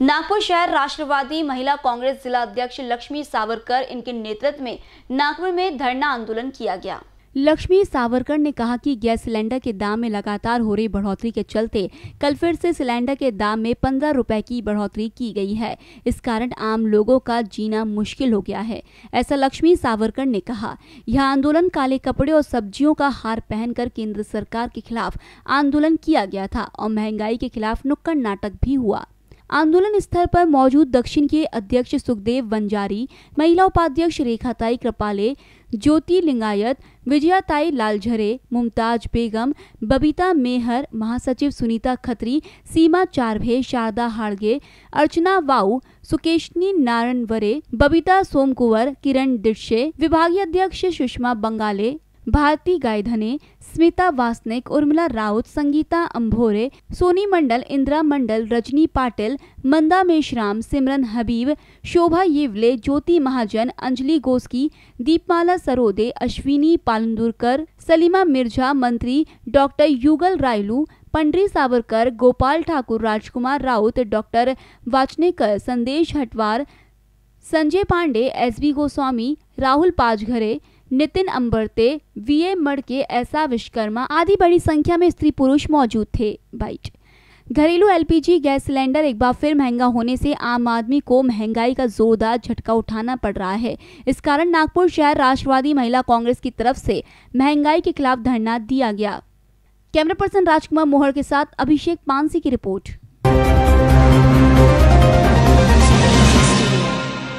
नागपुर शहर राष्ट्रवादी महिला कांग्रेस जिला अध्यक्ष लक्ष्मी सावरकर इनके नेतृत्व में नागपुर में धरना आंदोलन किया गया लक्ष्मी सावरकर ने कहा कि गैस सिलेंडर के दाम में लगातार हो रही बढ़ोतरी के चलते कल फिर से सिलेंडर के दाम में पंद्रह रुपए की बढ़ोतरी की गई है इस कारण आम लोगों का जीना मुश्किल हो गया है ऐसा लक्ष्मी सावरकर ने कहा यह आंदोलन काले कपड़े और सब्जियों का हार पहनकर केंद्र सरकार के खिलाफ आंदोलन किया गया था और महंगाई के खिलाफ नुक्कड़ नाटक भी हुआ आंदोलन स्थल पर मौजूद दक्षिण के अध्यक्ष सुखदेव बंजारी महिला उपाध्यक्ष रेखाताई कृपाले ज्योति लिंगायत विजयाताई लालझरे मुमताज बेगम बबीता मेहर महासचिव सुनीता खत्री सीमा चारभे शारदा हाड़गे अर्चना वाऊ सुकेशनी नारायण वरे बबीता सोमकुवर किरण दिक्षे विभागीय अध्यक्ष सुषमा बंगाले भारती गायधने स्मिता वासनिक उर्मिला राउत संगीता अंभोरे सोनी मंडल इंदिरा मंडल रजनी पाटिल मंदा मेशराम सिमरन हबीब शोभा येवले ज्योति महाजन अंजलि गोस्की दीपमाला सरोदे अश्विनी पालंदुरकर सलीमा मिर्जा मंत्री doctor Yugal Rayalu Pandhari Savarkar Gopal Thakur Rajkumar Raut doctor Wachnekar Sandesh Hatwar Sanjay Pandey S Goswami Rahul Pajghare Nitin Ambarte V A Madke ऐसा विश्वकर्मा आदि बड़ी संख्या में स्त्री पुरुष मौजूद थे बाइट घरेलू एलपीजी गैस सिलेंडर एक बार फिर महंगा होने से आम आदमी को महंगाई का जोरदार झटका उठाना पड़ रहा है इस कारण नागपुर शहर राष्ट्रवादी महिला कांग्रेस की तरफ से महंगाई के खिलाफ धरना दिया गया कैमरा पर्सन राजकुमार मोहर के साथ अभिषेक पानसी की रिपोर्ट